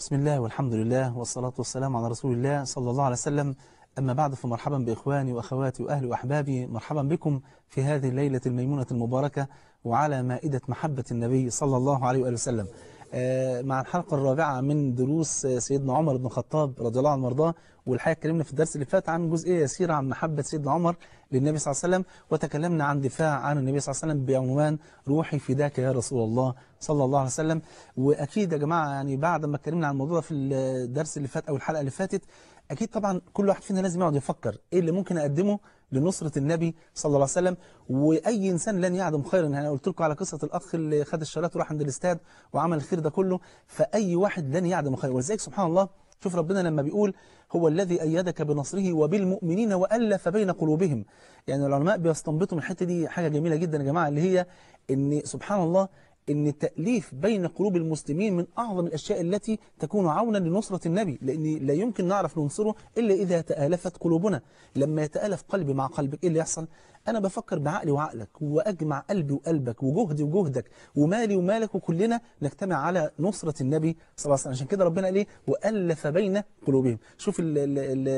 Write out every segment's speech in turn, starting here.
بسم الله والحمد لله والصلاة والسلام على رسول الله صلى الله عليه وسلم أما بعد فمرحبا بإخواني وأخواتي وأهلي وأحبابي مرحبا بكم في هذه الليلة الميمونة المباركة وعلى مائدة محبة النبي صلى الله عليه وآله وسلم آه، مع الحلقة الرابعة من دروس آه، سيدنا عمر بن الخطاب رضي الله عنه وارضاه والحقيقة اتكلمنا في الدرس اللي فات عن جزئية يسيرة عن محبة سيدنا عمر للنبي صلى الله عليه وسلم وتكلمنا عن دفاع عن النبي صلى الله عليه وسلم بعنوان روحي فداك يا رسول الله صلى الله عليه وسلم وأكيد يا جماعة يعني بعد ما اتكلمنا عن الموضوع في الدرس اللي فات أو الحلقة اللي فاتت أكيد طبعا كل واحد فينا لازم يقعد يفكر إيه اللي ممكن أقدمه لنصرة النبي صلى الله عليه وسلم وأي إنسان لن يعدم خيرا يعني أنا قلت لكم على قصة الأخ اللي خد الشلات وراح عند الاستاد وعمل الخير ده كله فأي واحد لن يعدم خيرا ولذلك سبحان الله شوف ربنا لما بيقول هو الذي أيدك بنصره وبالمؤمنين وألف بين قلوبهم يعني العلماء بيستنبطوا من الحتة دي حاجة جميلة جدا يا جماعة اللي هي أن سبحان الله أن التأليف بين قلوب المسلمين من أعظم الأشياء التي تكون عونا لنصرة النبي لأن لا يمكن نعرف ننصره إلا إذا تآلفت قلوبنا لما يتآلف قلبي مع قلبك إيه اللي يحصل أنا بفكر بعقلي وعقلك وأجمع قلبي وقلبك وجهدي وجهدك ومالي ومالك وكلنا نجتمع على نصرة النبي صلى الله عليه وسلم عشان كده ربنا قال إيه وألف بين قلوبهم شوف الـ الـ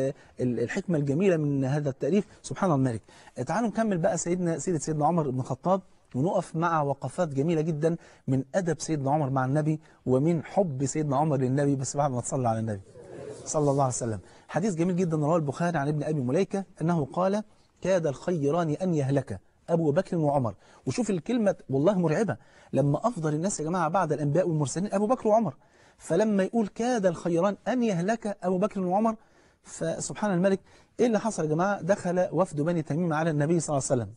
الـ الحكمة الجميلة من هذا التأليف سبحان الملك تعالوا نكمل بقى سيدنا سيدة سيدنا عمر بن الخطاب ونقف مع وقفات جميلة جدا من أدب سيدنا عمر مع النبي ومن حب سيدنا عمر للنبي بس بعد ما تصلى على النبي صلى الله عليه وسلم حديث جميل جدا رواه البخاري عن ابن أبي مليكة أنه قال كاد الخيران أن يهلك أبو بكر وعمر وشوف الكلمة والله مرعبة لما أفضل الناس يا جماعة بعد الأنبياء والمرسلين أبو بكر وعمر فلما يقول كاد الخيران أن يهلك أبو بكر وعمر فسبحان الملك إيه اللي حصل يا جماعة دخل وفد بني تميم على النبي صلى الله عليه وسلم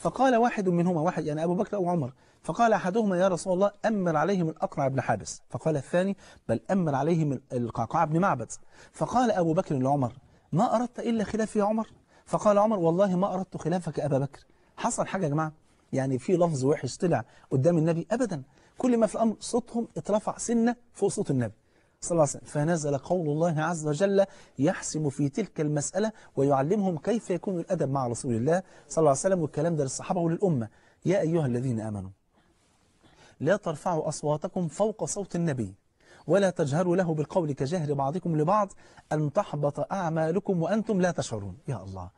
فقال واحد منهما واحد يعني أبو بكر أو عمر فقال أحدهما يا رسول الله أمر عليهم الأقرع بن حابس فقال الثاني بل أمر عليهم القعقاع بن معبد فقال أبو بكر لعمر ما أردت إلا خلاف يا عمر فقال عمر والله ما أردت خلافك أبا بكر حصل حاجة يا جماعة يعني في لفظ وحش طلع قدام النبي أبدا كل ما في الأمر صوتهم اترفع سنة فوق صوت النبي صلى الله عليه وسلم فنزل قول الله عز وجل يحسم في تلك المسألة ويعلمهم كيف يكون الأدب مع رسول الله صلى الله عليه وسلم والكلام ده للصحابة وللأمة يا أيها الذين آمنوا لا ترفعوا أصواتكم فوق صوت النبي ولا تجهروا له بالقول كجهر بعضكم لبعض أن تحبط أعمالكم وأنتم لا تشعرون يا الله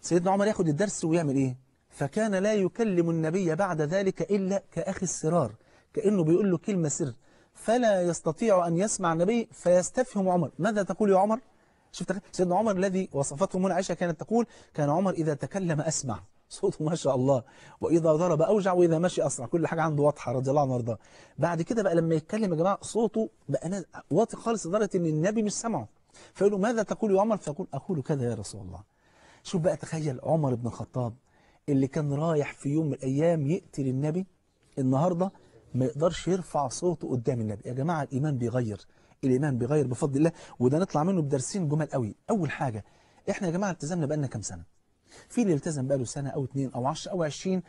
سيدنا عمر ياخد الدرس ويعمل إيه فكان لا يكلم النبي بعد ذلك إلا كأخي السرار كأنه بيقول له كلمة سر فلا يستطيع أن يسمع النبي فيستفهم عمر ماذا تقول يا عمر؟ شفت سيدنا عمر الذي وصفته منى عائشة كانت تقول كان عمر إذا تكلم أسمع صوته ما شاء الله وإذا ضرب أوجع وإذا مشي أسرع كل حاجة عنده واضحة رضي الله عنه وارضاه بعد كده بقى لما يتكلم يا جماعة صوته بقى واطي خالص لدرجة إن النبي مش سامعه فيقول له ماذا تقول يا عمر فيقول أقول كذا يا رسول الله شوف بقى تخيل عمر بن الخطاب اللي كان رايح في يوم من الأيام يقتل النبي النهاردة ما يقدرش يرفع صوته قدام النبي يا جماعة الإيمان بيغير الإيمان بيغير بفضل الله وده نطلع منه بدرسين جمال قوي أول حاجة إحنا يا جماعة التزمنا بقالنا كام سنة في اللي التزم بقاله سنة أو اتنين أو عشر أو عشرين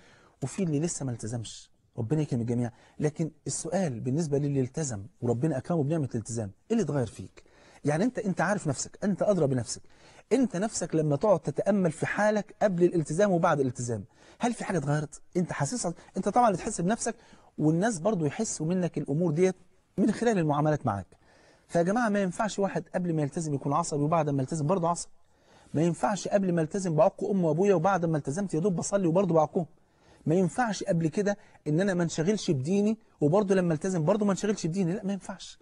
وفي اللي لسه ما التزمش ربنا يكرم الجميع لكن السؤال بالنسبة للي التزم وربنا أكرمه بنعمة الالتزام إيه اللي اتغير فيك يعني أنت أنت عارف نفسك أنت أدرى بنفسك أنت نفسك لما تقعد تتأمل في حالك قبل الالتزام وبعد الالتزام هل في حاجة اتغيرت أنت حاسسها أنت طبعا بتحس بنفسك والناس برضو يحسوا منك الأمور ديت من خلال المعاملات معاك فيا جماعة ما ينفعش واحد قبل ما يلتزم يكون عصبي وبعد ما يلتزم برضه عصبي ما ينفعش قبل ما التزم بعق امه وابويا وبعد ما التزمت يا دوب بصلي وبرضه بعقهم ما ينفعش قبل كده ان انا ما انشغلش بديني وبرضه لما التزم برضه ما انشغلش بديني لا ما ينفعش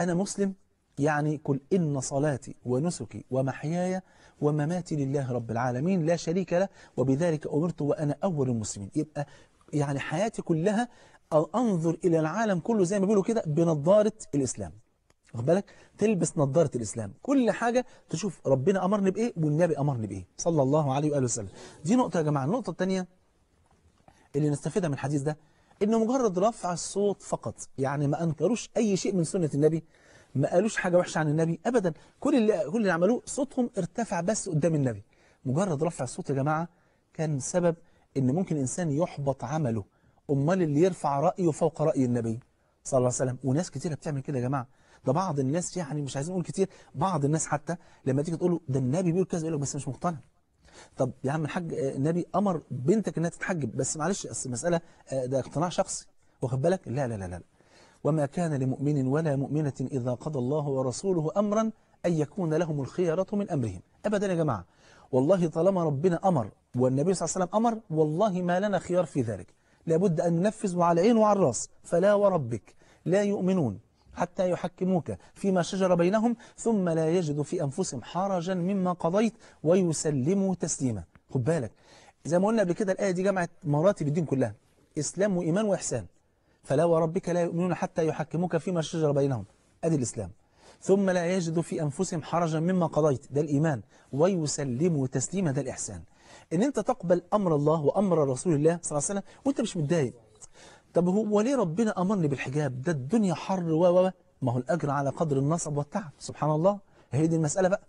انا مسلم يعني قل ان صلاتي ونسكي ومحياي ومماتي لله رب العالمين لا شريك له وبذلك امرت وانا اول المسلمين يبقى يعني حياتي كلها أو أنظر إلى العالم كله زي ما بيقولوا كده بنظارة الإسلام واخد بالك تلبس نظارة الإسلام كل حاجة تشوف ربنا أمرني بإيه والنبي أمرني بإيه صلى الله عليه وآله وسلم دي نقطة يا جماعة النقطة الثانية اللي نستفيدها من الحديث ده إن مجرد رفع الصوت فقط يعني ما أنكروش أي شيء من سنة النبي ما قالوش حاجة وحشة عن النبي أبدا كل اللي, كل اللي عملوه صوتهم ارتفع بس قدام النبي مجرد رفع الصوت يا جماعة كان سبب إن ممكن إنسان يحبط عمله امال اللي يرفع رايه فوق راي النبي صلى الله عليه وسلم وناس كتيره بتعمل كده يا جماعه ده بعض الناس يعني مش عايزين نقول كتير بعض الناس حتى لما تيجي تقول له ده النبي بيقول كذا يقول لك بس مش مقتنع طب يا عم الحاج آه، النبي امر بنتك انها تتحجب بس معلش اصل المساله آه، ده اقتناع شخصي واخد بالك لا لا لا لا وما كان لمؤمن ولا مؤمنه اذا قضى الله ورسوله امرا ان يكون لهم الخيره من امرهم ابدا يا جماعه والله طالما ربنا امر والنبي صلى الله عليه وسلم امر والله ما لنا خيار في ذلك لابد أن ننفذ وعلى عين وعلى الراس فلا وربك لا يؤمنون حتى يحكموك فيما شجر بينهم ثم لا يجدوا في أنفسهم حرجا مما قضيت ويسلموا تسليما خد بالك زي ما قلنا قبل كده الآية دي جمعت مراتب الدين كلها إسلام وإيمان وإحسان فلا وربك لا يؤمنون حتى يحكموك فيما شجر بينهم أدي الإسلام ثم لا يجدوا في أنفسهم حرجا مما قضيت ده الإيمان ويسلموا تسليما ده الإحسان ان انت تقبل امر الله وامر رسول الله صلى الله عليه وسلم وانت مش متضايق طب هو ليه ربنا امرني بالحجاب ده الدنيا حر و و ما هو الاجر على قدر النصب والتعب سبحان الله هي دي المساله بقى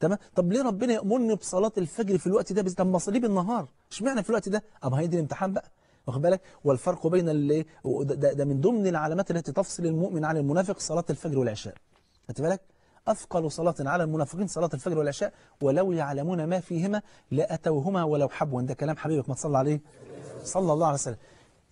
تمام طب ليه ربنا يامرني بصلاه الفجر في الوقت ده طب ما اصلي بالنهار اشمعنى في الوقت ده اما هي دي الامتحان بقى واخد بالك والفرق بين اللي إيه؟ ده, ده من ضمن العلامات التي تفصل المؤمن عن المنافق صلاه الفجر والعشاء خدت بالك أثقل صلاة على المنافقين صلاة الفجر والعشاء ولو يعلمون ما فيهما لأتوهما ولو حبوا ده كلام حبيبك ما تصلى عليه صلى الله عليه وسلم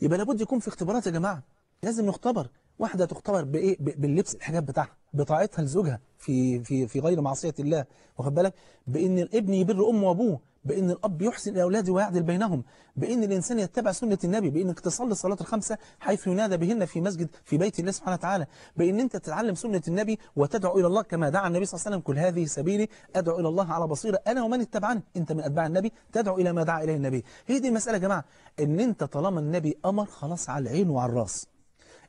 يبقى لابد يكون في اختبارات يا جماعة لازم نختبر واحدة تختبر بإيه باللبس الحجاب بتاعها بطاعتها لزوجها في في في غير معصية الله واخد بالك بإن الابن يبر أمه وأبوه بأن الأب يحسن إلى أولاده ويعدل بينهم بأن الإنسان يتبع سنة النبي بأنك تصلي الصلاة الخمسة حيث ينادى بهن في مسجد في بيت الله سبحانه وتعالى بأن أنت تتعلم سنة النبي وتدعو إلى الله كما دعا النبي صلى الله عليه وسلم كل هذه سبيلي أدعو إلى الله على بصيرة أنا ومن اتبعني أنت من أتباع النبي تدعو إلى ما دعا إليه النبي هي دي المسألة يا جماعة أن أنت طالما النبي أمر خلاص على العين وعلى الراس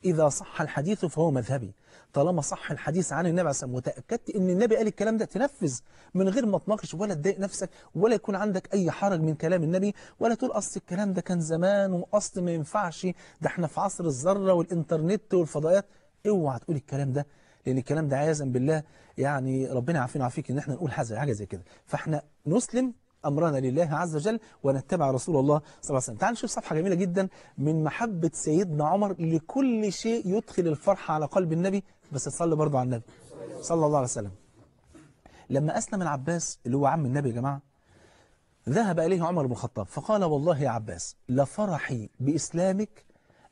إذا صح الحديث فهو مذهبي طالما صح الحديث عن النبي عليه الصلاه والسلام وتاكدت ان النبي قال الكلام ده تنفذ من غير ما تناقش ولا تضايق نفسك ولا يكون عندك اي حرج من كلام النبي ولا تقول اصل الكلام ده كان زمان واصل ما ينفعش ده احنا في عصر الذره والانترنت والفضائيات اوعى تقول الكلام ده لأن الكلام ده عياذا بالله يعني ربنا يعافينا ويعافيك إن إحنا نقول حاجة زي كده فإحنا نسلم أمرنا لله عز وجل ونتبع رسول الله صلى الله عليه وسلم تعال نشوف صفحة جميلة جدا من محبة سيدنا عمر لكل شيء يدخل الفرحة على قلب النبي بس تصلي برضه على النبي صلى الله عليه وسلم لما أسلم العباس اللي هو عم النبي يا جماعة ذهب إليه عمر بن الخطاب فقال والله يا عباس لفرحي بإسلامك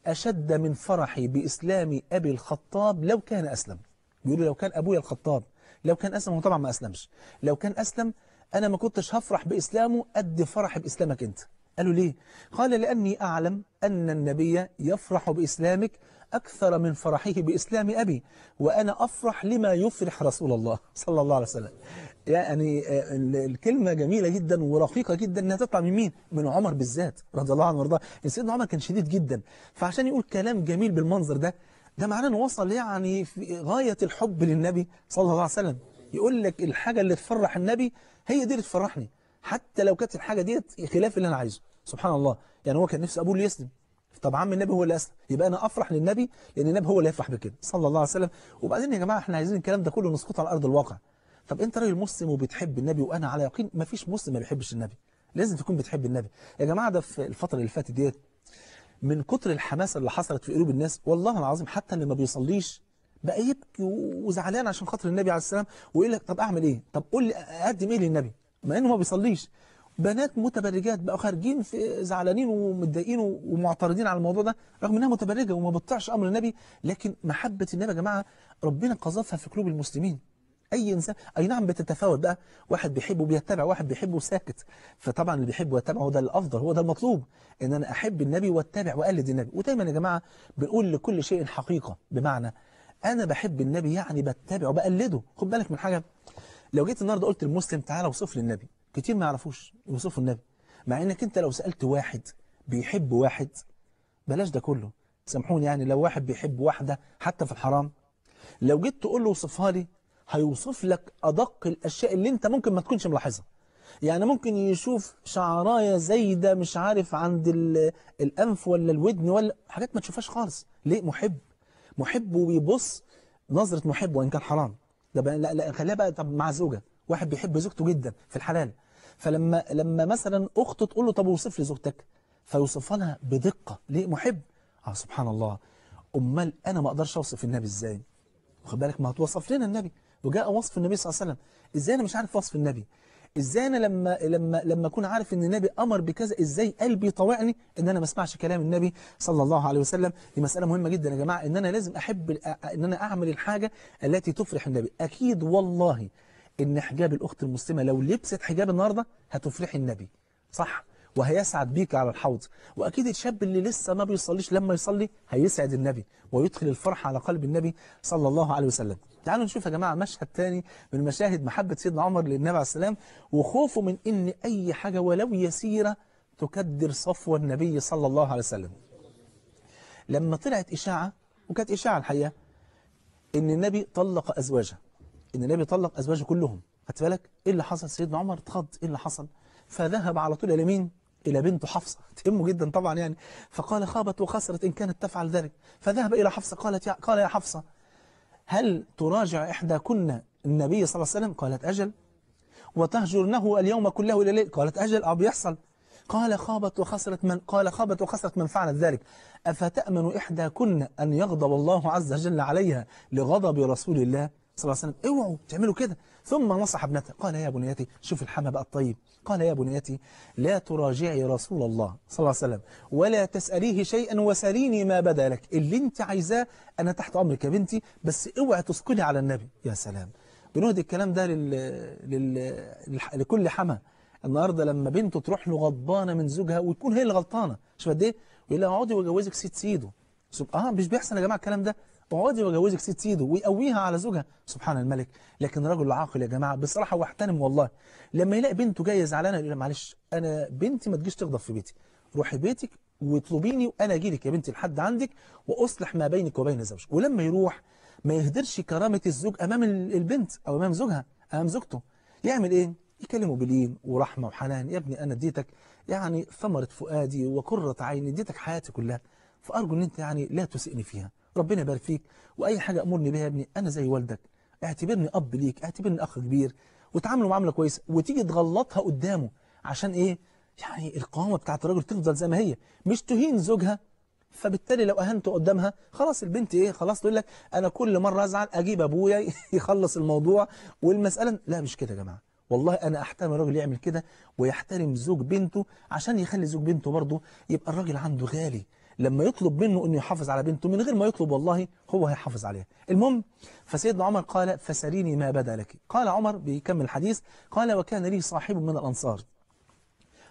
أشد من فرحي بإسلام أبي الخطاب لو كان أسلم يقول لو كان أبويا الخطاب لو كان أسلم هو طبعا ما أسلمش لو كان أسلم أنا ما كنتش هفرح بإسلامه قد فرح بإسلامك أنت قالوا ليه؟ قال لأني أعلم أن النبي يفرح بإسلامك أكثر من فرحه بإسلام أبي وأنا أفرح لما يفرح رسول الله صلى الله عليه وسلم يعني آه، الكلمة جميلة جدا ورقيقة جدا أنها تطلع من مين؟ من عمر بالذات رضي الله عنه وارضاه يعني سيدنا عمر كان شديد جدا فعشان يقول كلام جميل بالمنظر ده ده معناه أنه وصل يعني في غاية الحب للنبي صلى الله عليه وسلم يقول لك الحاجة اللي تفرح النبي هي دي اللي تفرحني حتى لو كانت الحاجة ديت خلاف اللي أنا عايزه سبحان الله يعني هو كان نفسه أبوه يسلم طب عم النبي هو اللي أسلم يبقى أنا أفرح للنبي لأن النبي هو اللي يفرح بكده صلى الله عليه وسلم وبعدين يا جماعة إحنا عايزين الكلام ده كله نسقط على أرض الواقع طب أنت راجل مسلم وبتحب النبي وأنا على يقين مفيش مسلم ما بيحبش النبي لازم تكون بتحب النبي يا جماعة ده في الفترة اللي فاتت ديت من كتر الحماسة اللي حصلت في قلوب الناس والله العظيم حتى اللي ما بيصليش بقى يبكي وزعلان عشان خاطر النبي عليه السلام ويقول لك طب اعمل ايه طب قول لي اقدم ايه للنبي مع انه ما بيصليش بنات متبرجات بقوا خارجين في زعلانين ومتضايقين ومعترضين على الموضوع ده رغم انها متبرجه وما بتطيعش امر النبي لكن محبه النبي يا جماعه ربنا قذفها في قلوب المسلمين اي انسان اي نعم بتتفاوت بقى واحد بيحبه بيتبع واحد بيحبه ساكت فطبعا اللي بيحبه ويتبع هو ده الافضل هو ده المطلوب ان انا احب النبي واتبع واقلد النبي ودايما يا جماعه بنقول لكل شيء حقيقه بمعنى أنا بحب النبي يعني بتبعه بقلده خد بالك من حاجة لو جيت النهارده قلت للمسلم تعالى وصف لي النبي كتير ما يعرفوش يوصفوا النبي مع إنك أنت لو سألت واحد بيحب واحد بلاش ده كله سامحوني يعني لو واحد بيحب واحدة حتى في الحرام لو جيت تقول له وصفها لي هيوصف لك أدق الأشياء اللي أنت ممكن ما تكونش ملاحظها يعني ممكن يشوف شعراية زايدة مش عارف عند الأنف ولا الودن ولا حاجات ما تشوفهاش خالص ليه محب محب وبيبص نظرة محب وإن كان حرام ده لا لا خليها بقى طب مع زوجة واحد بيحب زوجته جدا في الحلال فلما لما مثلا أخته تقول له طب وصف لي زوجتك فيوصفها لها بدقة ليه محب آه سبحان الله أمال أنا ما أقدرش أوصف النبي إزاي واخد بالك ما هتوصف لنا النبي وجاء وصف النبي صلى الله عليه وسلم إزاي أنا مش عارف وصف النبي ازاي انا لما لما لما اكون عارف ان النبي امر بكذا ازاي قلبي طوعني ان انا ما اسمعش كلام النبي صلى الله عليه وسلم دي مساله مهمه جدا يا جماعه ان انا لازم احب ان انا اعمل الحاجه التي تفرح النبي اكيد والله ان حجاب الاخت المسلمه لو لبست حجاب النهارده هتفرح النبي صح وهيسعد بيك على الحوض وأكيد الشاب اللي لسه ما بيصليش لما يصلي هيسعد النبي ويدخل الفرح على قلب النبي صلى الله عليه وسلم تعالوا نشوف يا جماعة مشهد تاني من مشاهد محبة سيدنا عمر للنبي عليه السلام وخوفه من إن أي حاجة ولو يسيرة تكدر صفوة النبي صلى الله عليه وسلم لما طلعت إشاعة وكانت إشاعة الحقيقة إن النبي طلق أزواجه إن النبي طلق أزواجه كلهم خدت بالك إيه اللي حصل سيدنا عمر اتخض إيه اللي حصل فذهب على طول إلى مين إلى بنته حفصة تهمه جدا طبعا يعني فقال خابت وخسرت إن كانت تفعل ذلك فذهب إلى حفصة قالت يا, قال يا حفصة هل تراجع إحدى كنا النبي صلى الله عليه وسلم قالت أجل وتهجرنه اليوم كله إلى الليل قالت أجل أو بيحصل قال خابت وخسرت من قال خابت وخسرت من فعلت ذلك أفتأمن إحداكن أن يغضب الله عز وجل عليها لغضب رسول الله صلى الله عليه وسلم اوعوا تعملوا كده ثم نصح ابنته قال يا بنيتي شوف الحمى بقى الطيب قال يا بنيتي لا تراجعي رسول الله صلى الله عليه وسلم ولا تسأليه شيئا وساليني ما بدا لك اللي انت عايزاه أنا تحت أمرك يا بنتي بس اوعي تسكني على النبي يا سلام بنهدي الكلام ده لل... لل... لكل حمى النهاردة لما بنته تروح له غضبانة من زوجها وتكون هي اللي غلطانة شوف قد ايه ويقول لها اقعدي وجوزك سيد سيده اه مش بيحصل يا جماعة الكلام ده تقعدي وجوزك ست ايده ويقويها على زوجها سبحان الملك لكن رجل عاقل يا جماعه بصراحه واحترم والله لما يلاقي بنته جايه زعلانه يقول لها معلش انا بنتي ما تجيش تغضب في بيتي روحي بيتك واطلبيني وانا اجي لك يا بنتي لحد عندك واصلح ما بينك وبين زوجك ولما يروح ما يهدرش كرامه الزوج امام البنت او امام زوجها امام زوجته يعمل ايه يكلمه بلين ورحمه وحنان يا ابني انا اديتك يعني ثمره فؤادي وقره عيني اديتك حياتي كلها فارجو ان انت يعني لا تسئني فيها ربنا يبارك فيك واي حاجه امرني بيها يا ابني انا زي والدك اعتبرني اب ليك اعتبرني اخ كبير وتعامله معامله كويسه وتيجي تغلطها قدامه عشان ايه يعني القامه بتاعه الراجل تفضل زي ما هي مش تهين زوجها فبالتالي لو اهنته قدامها خلاص البنت ايه خلاص تقول لك انا كل مره ازعل اجيب ابويا يخلص الموضوع والمساله لا مش كده يا جماعه والله انا احترم الراجل يعمل كده ويحترم زوج بنته عشان يخلي زوج بنته برضه يبقى الراجل عنده غالي لما يطلب منه أنه يحافظ على بنته من غير ما يطلب والله هو هيحافظ عليها المهم فسيدنا عمر قال فسريني ما بدا لك قال عمر بيكمل الحديث قال وكان لي صاحب من الأنصار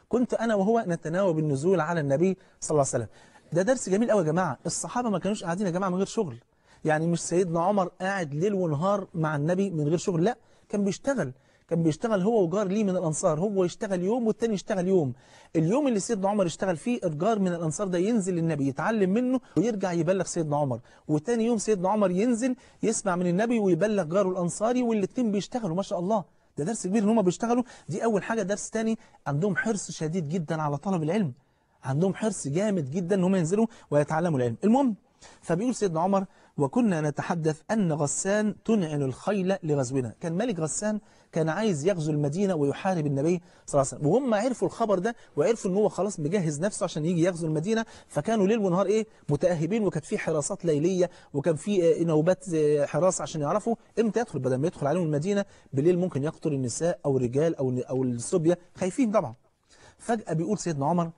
كنت أنا وهو نتناوب النزول على النبي صلى الله عليه وسلم ده درس جميل قوي يا جماعة الصحابة ما كانوش قاعدين يا جماعة من غير شغل يعني مش سيدنا عمر قاعد ليل ونهار مع النبي من غير شغل لا كان بيشتغل كان بيشتغل هو وجار ليه من الأنصار هو يشتغل يوم والتاني يشتغل يوم اليوم اللي سيدنا عمر اشتغل فيه الجار من الأنصار ده ينزل للنبي يتعلم منه ويرجع يبلغ سيدنا عمر وتاني يوم سيدنا عمر ينزل يسمع من النبي ويبلغ جاره الأنصاري والاثنين بيشتغلوا ما شاء الله ده درس كبير ان هم بيشتغلوا دي اول حاجه درس تاني عندهم حرص شديد جدا على طلب العلم عندهم حرص جامد جدا ان هم ينزلوا ويتعلموا العلم المهم فبيقول سيدنا عمر وكنا نتحدث أن غسان تنعل الخيل لغزونا كان ملك غسان كان عايز يغزو المدينة ويحارب النبي صلى الله عليه وسلم وهم عرفوا الخبر ده وعرفوا ان هو خلاص مجهز نفسه عشان يجي يغزو المدينة فكانوا ليل ونهار ايه متأهبين وكانت في حراسات ليلية وكان في نوبات حراس عشان يعرفوا امتى يدخل بدل ما يدخل عليهم المدينة بالليل ممكن يقتل النساء او الرجال او او الصبية خايفين طبعا فجأة بيقول سيدنا عمر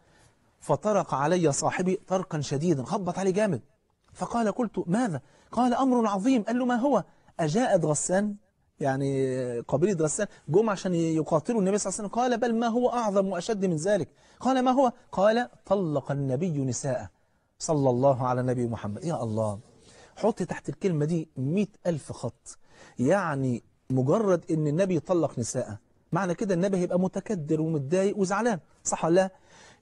فطرق علي صاحبي طرقا شديدا خبط عليه جامد فقال قلت ماذا قال أمر عظيم قال له ما هو أجاءت غسان يعني قبيلة غسان جم عشان يقاتلوا النبي صلى الله عليه وسلم قال بل ما هو أعظم وأشد من ذلك قال ما هو قال طلق النبي نساءه صلى الله على النبي محمد يا الله حط تحت الكلمة دي مئة ألف خط يعني مجرد ان النبي طلق نساءه معنى كده النبي هيبقى متكدر ومتضايق وزعلان صح ولا لا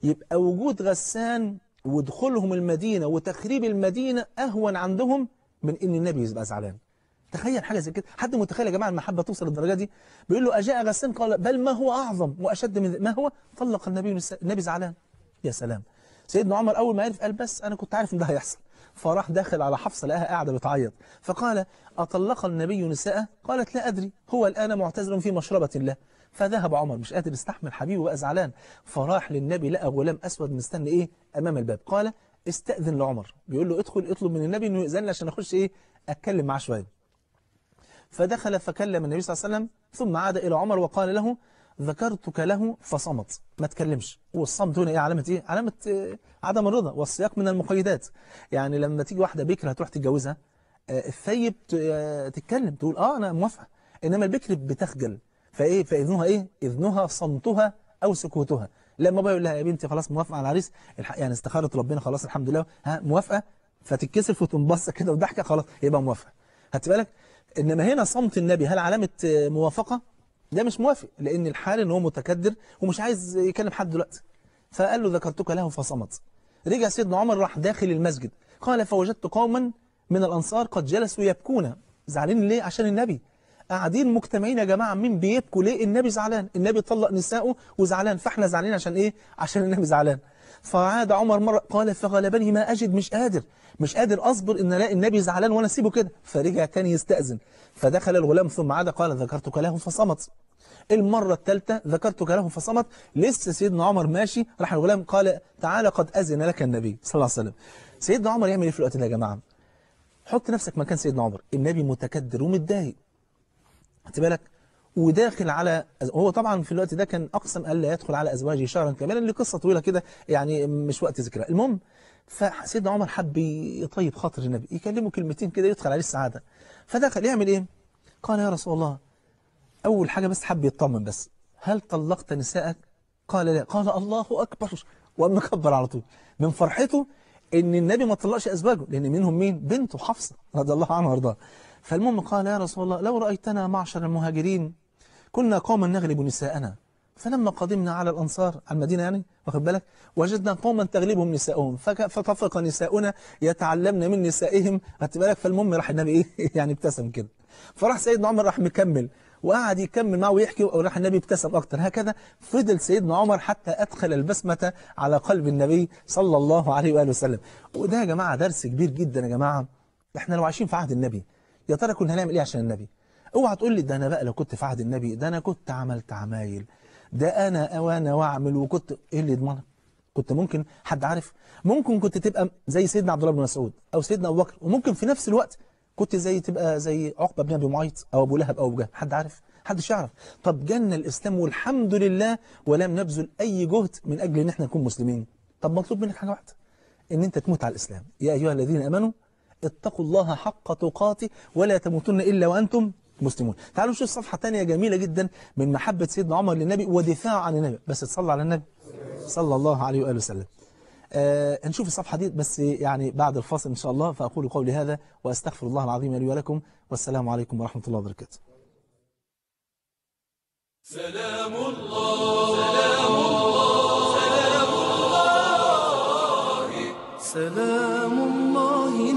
يبقى وجود غسان ودخولهم المدينة وتخريب المدينة أهون عندهم من أن النبي يبقى زعلان تخيل حاجة زي كده حد متخيل يا جماعة المحبة توصل للدرجة دي بيقول له أجاء غسان قال بل ما هو أعظم وأشد من ما هو طلق النبي النبي زعلان يا سلام سيدنا عمر أول ما عرف قال بس أنا كنت عارف إن ده هيحصل فراح داخل على حفصة لقاها قاعدة بتعيط فقال أطلق النبي نساءه قالت لا أدري هو الآن معتزل في مشربة الله فذهب عمر مش قادر يستحمل حبيبه بقى زعلان فراح للنبي لقى غلام أسود مستني إيه أمام الباب قال استأذن لعمر بيقول له ادخل اطلب من النبي إنه يأذن لي عشان أخش إيه أتكلم معاه شوية فدخل فكلم النبي صلى الله عليه وسلم ثم عاد إلى عمر وقال له ذكرتك له فصمت ما تكلمش والصمت هنا ايه علامة ايه علامة آه، عدم الرضا والسياق من المقيدات يعني لما تيجي واحدة بكرة تروح تتجوزها آه، الثيب آه، تتكلم تقول اه انا موافقة انما البكر بتخجل فايه فاذنها ايه اذنها صمتها او سكوتها لما بقى يقول لها يا بنتي خلاص موافقه على العريس يعني استخارت ربنا خلاص الحمد لله ها موافقه فتتكسف وتنبسط كده وضحكه خلاص يبقى موافقه هات بالك انما هنا صمت النبي هل علامه موافقه ده مش موافق لان الحال ان هو متكدر ومش عايز يكلم حد دلوقتي فقال له ذكرتك له فصمت رجع سيدنا عمر راح داخل المسجد قال فوجدت قوما من الأنصار قد جلسوا يبكون زعلانين ليه عشان النبي قاعدين مجتمعين يا جماعة مين بيبكوا ليه النبي زعلان النبي طلق نسائه وزعلان فاحنا زعلانين عشان ايه عشان النبي زعلان فعاد عمر مرة قال فغلبني ما أجد مش قادر مش قادر أصبر إن لا النبي زعلان وأنا أسيبه كده فرجع تاني يستأذن فدخل الغلام ثم عاد قال ذكرتك له فصمت المرة الثالثة ذكرتك له فصمت لسه سيدنا عمر ماشي راح الغلام قال تعالى قد أذن لك النبي صلى الله عليه وسلم سيدنا عمر يعمل إيه في الوقت ده يا جماعة حط نفسك مكان سيدنا عمر النبي متكدر ومتضايق خدت بالك وداخل على هو طبعا في الوقت ده كان أقسم ألا يدخل على أزواجه شهرا كاملا لقصة طويلة كده يعني مش وقت ذكرها المهم فسيدنا عمر حب يطيب خاطر النبي يكلمه كلمتين كده يدخل عليه السعادة فدخل يعمل إيه قال يا رسول الله أول حاجة بس حب يطمن بس هل طلقت نسائك قال لا قال الله أكبر ومكبر على طول من فرحته ان النبي ما طلقش أزواجه لأن منهم مين بنته حفصة رضي الله عنها وارضاها فالمؤمن قال يا رسول الله لو رأيتنا معشر المهاجرين كنا قوما نغلب نساءنا فلما قدمنا على الأنصار على المدينة يعني واخد بالك وجدنا قوما تغلبهم نساؤهم فطفق نساؤنا يتعلمن من نسائهم واخد بالك فالمهم راح النبي ايه يعني ابتسم كده فراح سيدنا عمر راح مكمل وقعد يكمل معه ويحكي وراح النبي ابتسم اكتر هكذا فضل سيدنا عمر حتى أدخل البسمة على قلب النبي صلى الله عليه وآله وسلم وده يا جماعة درس كبير جدا يا جماعة احنا لو عايشين في عهد النبي يا ترى كنا هنعمل ايه عشان النبي اوعى تقول لي ده انا بقى لو كنت في عهد النبي ده انا كنت عملت عمايل ده انا اوانا واعمل وكنت ايه اللي يضمنك كنت ممكن حد عارف ممكن كنت تبقى زي سيدنا عبد الله بن مسعود او سيدنا ابو بكر وممكن في نفس الوقت كنت زي تبقى زي عقبه بن ابي معيط او ابو لهب او ابو جهل حد عارف حدش يعرف طب جن الاسلام والحمد لله ولم نبذل اي جهد من اجل ان احنا نكون مسلمين طب مطلوب منك حاجه واحده ان انت تموت على الاسلام يا ايها الذين امنوا اتقوا الله حق تقاته ولا تموتن إلا وأنتم مسلمون تعالوا نشوف صفحة تانية جميلة جدا من محبة سيدنا عمر للنبي ودفاعه عن النبي بس تصلى على النبي صلى الله عليه وآله وسلم آه نشوف الصفحة دي بس يعني بعد الفاصل إن شاء الله فأقول قولي هذا وأستغفر الله العظيم لي ولكم والسلام عليكم ورحمة الله وبركاته سلام الله سلام الله سلام الله سلام الله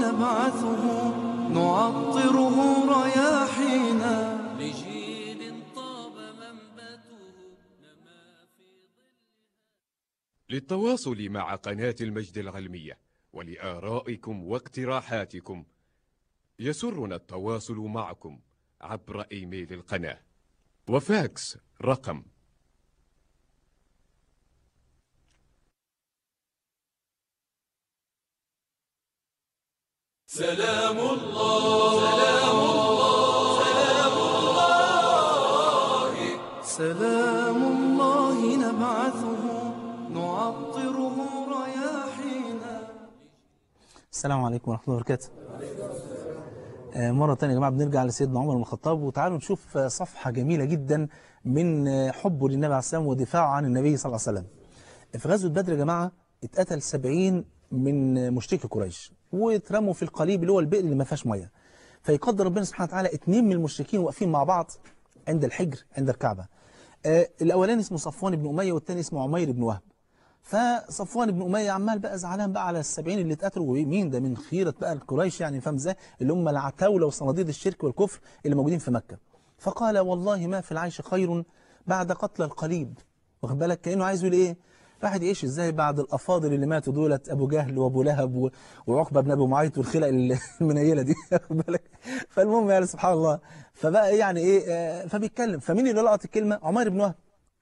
نبعثه نعطره رياحينا لجيل طاب منبته نما في ظلها للتواصل مع قناة المجد العلمية ولآرائكم واقتراحاتكم يسرنا التواصل معكم عبر إيميل القناة وفاكس رقم 0900-111-111 سلام الله سلام الله سلام الله سلام الله نبعثه نعطره رياحينا السلام عليكم ورحمة الله وبركاته آه، مرة تانية يا جماعة بنرجع لسيدنا عمر بن الخطاب وتعالوا نشوف صفحة جميلة جدا من حبه للنبي عليه السلام ودفاعه عن النبي صلى الله عليه وسلم في غزوة بدر يا جماعة اتقتل 70 من مشركي قريش واترموا في القليب اللي هو البئر اللي ما فيهاش ميه فيقدر ربنا سبحانه وتعالى اثنين من المشركين واقفين مع بعض عند الحجر عند الكعبه آه الاولاني اسمه صفوان بن اميه والثاني اسمه عمير بن وهب فصفوان بن اميه عمال بقى زعلان بقى على السبعين اللي اتقتلوا ومين ده من خيره بقى القريش يعني فاهم ازاي اللي هم العتاوله وصناديد الشرك والكفر اللي موجودين في مكه فقال والله ما في العيش خير بعد قتل القليب واخد بالك كانه عايز يقول ايه الواحد يعيش ازاي بعد الافاضل اللي ماتوا دولت ابو جهل وابو لهب وعقبه بن ابي معيط والخلق المنيله دي بالك فالمهم يعني سبحان الله فبقى يعني ايه آه، فبيتكلم فمين اللي لقط الكلمه عمير بن وهب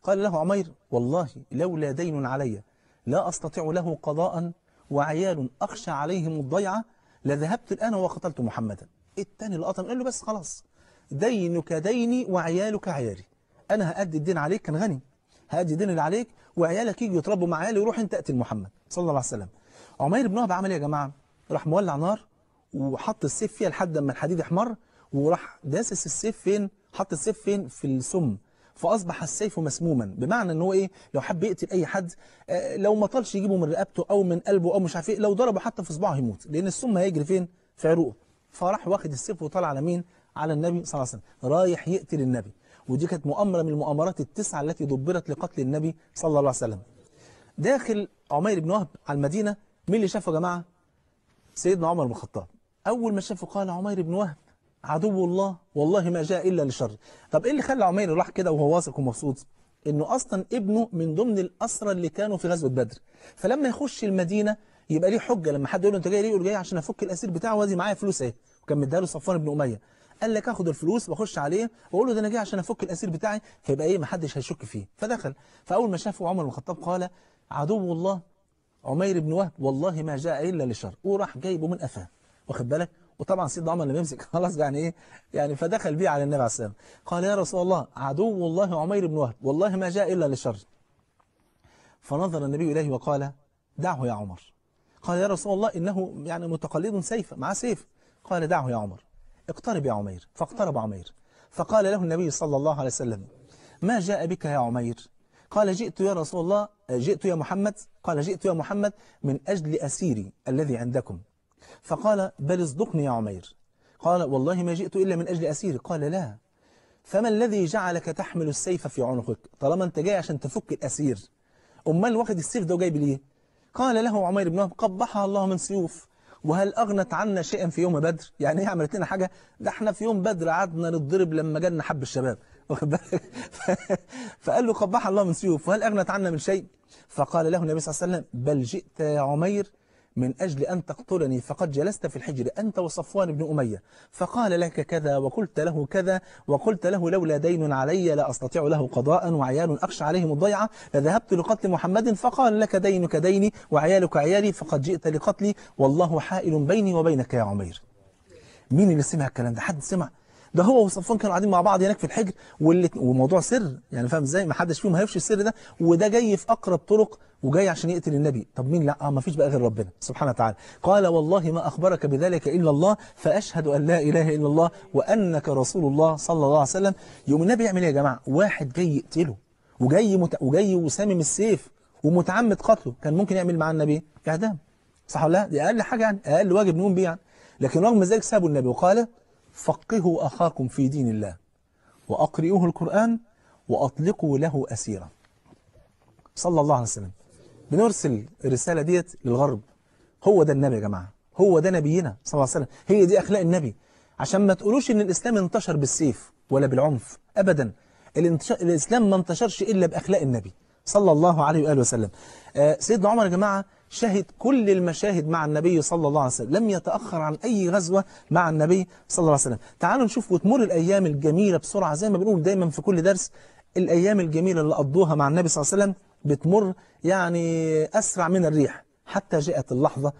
قال له عمير والله لولا دين علي لا استطيع له قضاء وعيال اخشى عليهم الضيعه لذهبت الان وقتلت محمدا الثاني لقط قال له بس خلاص دينك ديني وعيالك عيالي انا هادي الدين عليك كان غني هادي الدين اللي عليك وعيالك يجوا يتربوا مع عيالي وروح انت قتل محمد صلى الله عليه وسلم عمير بن وهب عمل ايه يا جماعه راح مولع نار وحط السيف فيها لحد ما الحديد احمر وراح داسس السيف فين حط السيف فين في السم فاصبح السيف مسموما بمعنى ان هو ايه لو حب يقتل اي حد آه، لو ما طالش يجيبه من رقبته او من قلبه او مش عارف ايه لو ضربه حتى في صباعه هيموت لان السم هيجري فين في عروقه فراح واخد السيف وطالع على مين على النبي صلى الله عليه وسلم رايح يقتل النبي ودي كانت مؤامرة من المؤامرات التسعة التي دبرت لقتل النبي صلى الله عليه وسلم داخل عمير بن وهب على المدينة مين اللي شافه يا جماعة سيدنا عمر بن الخطاب أول ما شافه قال عمير بن وهب عدو الله والله ما جاء إلا لشر طب إيه اللي خلى عمير راح كده وهو واثق ومبسوط إنه أصلا ابنه من ضمن الأسرى اللي كانوا في غزوة بدر فلما يخش المدينة يبقى ليه حجة لما حد يقول له أنت جاي ليه يقول جاي عشان أفك الأسير بتاعه وادي معايا فلوس إيه وكان مديها له صفوان بن أمية قال لك اخد الفلوس واخش عليه واقول له ده انا جاي عشان افك الاسير بتاعي فيبقى ايه ما حدش هيشك فيه فدخل فاول ما شافه عمر بن الخطاب قال عدو الله عمير بن وهب والله ما جاء الا لشر وراح جايبه من قفاه واخد بالك وطبعا سيدنا عمر لما يمسك خلاص يعني ايه يعني فدخل بيه على النبي عليه الصلاه والسلام قال يا رسول الله عدو الله عمير بن وهب والله ما جاء الا لشر فنظر النبي اليه وقال دعه يا عمر قال يا رسول الله انه يعني متقلد سيفا معاه سيف قال دعه يا عمر اقترب يا عمير فاقترب عمير فقال له النبي صلى الله عليه وسلم ما جاء بك يا عمير قال جئت يا رسول الله جئت يا محمد قال جئت يا محمد من أجل أسيري الذي عندكم فقال بل اصدقني يا عمير قال والله ما جئت إلا من أجل أسيري قال لا فما الذي جعلك تحمل السيف في عنقك طالما أنت جاي عشان تفك الأسير أمال واخد السيف ده وجايب ليه قال له عمير بن وهب قبحها الله من سيوف وهل أغنت عنا شيئا في يوم بدر يعني ايه عملت لنا حاجة ده احنا في يوم بدر قعدنا نتضرب لما جالنا حب الشباب فقال له قبح الله من سيوف وهل أغنت عنا من شيء فقال له النبي صلى الله عليه وسلم بل جئت يا عمير من أجل أن تقتلني فقد جلست في الحجر أنت وصفوان بن أمية فقال لك كذا وقلت له كذا وقلت له لولا دين علي لا أستطيع له قضاء وعيال أخشى عليهم الضيعة لذهبت لقتل محمد فقال لك دينك ديني وعيالك عيالي فقد جئت لقتلي والله حائل بيني وبينك يا عمير مين اللي سمع الكلام ده حد سمع ده هو وصفوان كانوا قاعدين مع بعض هناك في الحجر واللي وموضوع سر يعني فاهم ازاي ما حدش فيهم هيفشي السر ده وده جاي في اقرب طرق وجاي عشان يقتل النبي طب مين لا آه، ما فيش بقى غير ربنا سبحانه وتعالى قال والله ما أخبرك بذلك إلا الله فأشهد أن لا إله إلا الله وأنك رسول الله صلى الله عليه وسلم يوم النبي يعمل ايه يا جماعة واحد جاي يقتله وجاي مت... وجاي وسامم السيف ومتعمد قتله كان ممكن يعمل مع النبي اعدام صح ولا لا دي أقل حاجة يعني أقل واجب نقوم بيه يعني لكن رغم ذلك سابوا النبي وقال فقهوا أخاكم في دين الله وأقرئوه القرآن وأطلقوا له أسيرا صلى الله عليه وسلم بنرسل الرسالة ديت للغرب هو ده النبي يا جماعة هو ده نبينا صلى الله عليه وسلم هي دي أخلاق النبي عشان ما تقولوش إن الإسلام انتشر بالسيف ولا بالعنف أبدا الإسلام ما انتشرش إلا بأخلاق النبي صلى الله عليه وآله وسلم آه، سيدنا عمر يا جماعة شهد كل المشاهد مع النبي صلى الله عليه وسلم لم يتأخر عن أي غزوة مع النبي صلى الله عليه وسلم تعالوا نشوف وتمر الأيام الجميلة بسرعة زي ما بنقول دايما في كل درس الأيام الجميلة اللي قضوها مع النبي صلى الله عليه وسلم بتمر يعني أسرع من الريح حتى جاءت اللحظة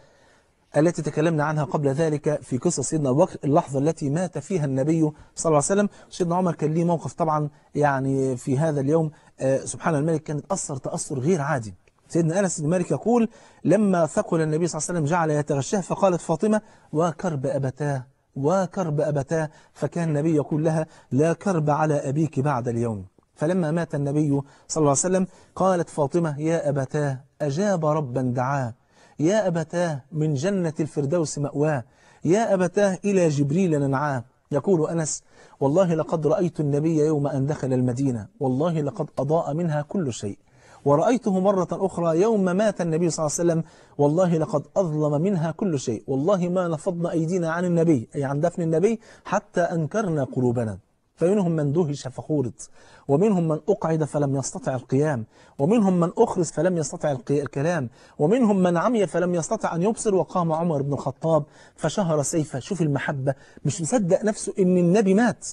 التي تكلمنا عنها قبل ذلك في قصة سيدنا أبو بكر اللحظة التي مات فيها النبي صلى الله عليه وسلم سيدنا عمر كان ليه موقف طبعا يعني في هذا اليوم آه، سبحان الملك كان تأثر تأثر غير عادي سيدنا أنس بن مالك يقول لما ثقل النبي صلى الله عليه وسلم جعل يتغشاه فقالت فاطمة وكرب أبتاه وكرب أبتاه فكان النبي يقول لها لا كرب على أبيك بعد اليوم فلما مات النبي صلى الله عليه وسلم قالت فاطمة يا أبتاه أجاب ربا دعاه يا أبتاه من جنة الفردوس مأواه يا أبتاه إلى جبريل ننعاه يقول أنس والله لقد رأيت النبي يوم أن دخل المدينة والله لقد أضاء منها كل شيء ورأيته مرة أخرى يوم مات النبي صلى الله عليه وسلم والله لقد أظلم منها كل شيء والله ما نفضنا أيدينا عن النبي أي عن دفن النبي حتى أنكرنا قلوبنا فمنهم من دهش فخورت ومنهم من أقعد فلم يستطع القيام ومنهم من أخرس فلم يستطع الكلام ومنهم من عمي فلم يستطع أن يبصر وقام عمر بن الخطاب فشهر سيفه شوف المحبة مش مصدق نفسه إن النبي مات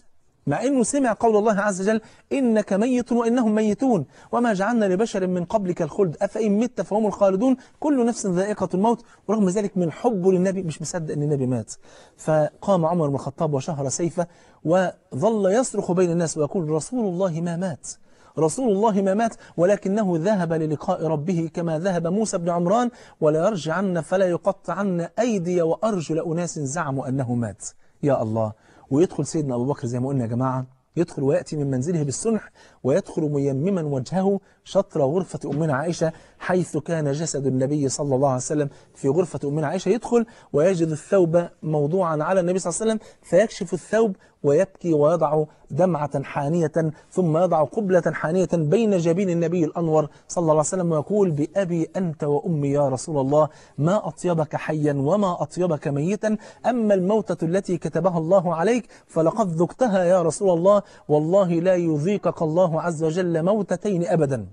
مع أنه سمع قول الله عز وجل إنك ميت وإنهم ميتون وما جعلنا لبشر من قبلك الخلد أفإن مت فهم الخالدون كل نفس ذائقة الموت ورغم ذلك من حبه للنبي مش مصدق أن النبي مات فقام عمر بن الخطاب وشهر سيفه وظل يصرخ بين الناس ويقول رسول الله ما مات رسول الله ما مات ولكنه ذهب للقاء ربه كما ذهب موسى بن عمران ولا يرجعن فلا يقطعن أيدي وأرجل أناس زعموا أنه مات يا الله ويدخل سيدنا أبو بكر زي ما قلنا يا جماعة يدخل ويأتي من منزله بالسنح ويدخل ميمما وجهه شطر غرفة أمنا عائشة حيث كان جسد النبي صلى الله عليه وسلم في غرفة أمنا عائشة يدخل ويجد الثوب موضوعا على النبي صلى الله عليه وسلم فيكشف الثوب ويبكي ويضع دمعة حانية ثم يضع قبلة حانية بين جبين النبي الأنور صلى الله عليه وسلم ويقول بأبي أنت وأمي يا رسول الله ما أطيبك حيا وما أطيبك ميتا أما الموتة التي كتبها الله عليك فلقد ذقتها يا رسول الله والله لا يذيقك الله عز وجل موتتين أبدا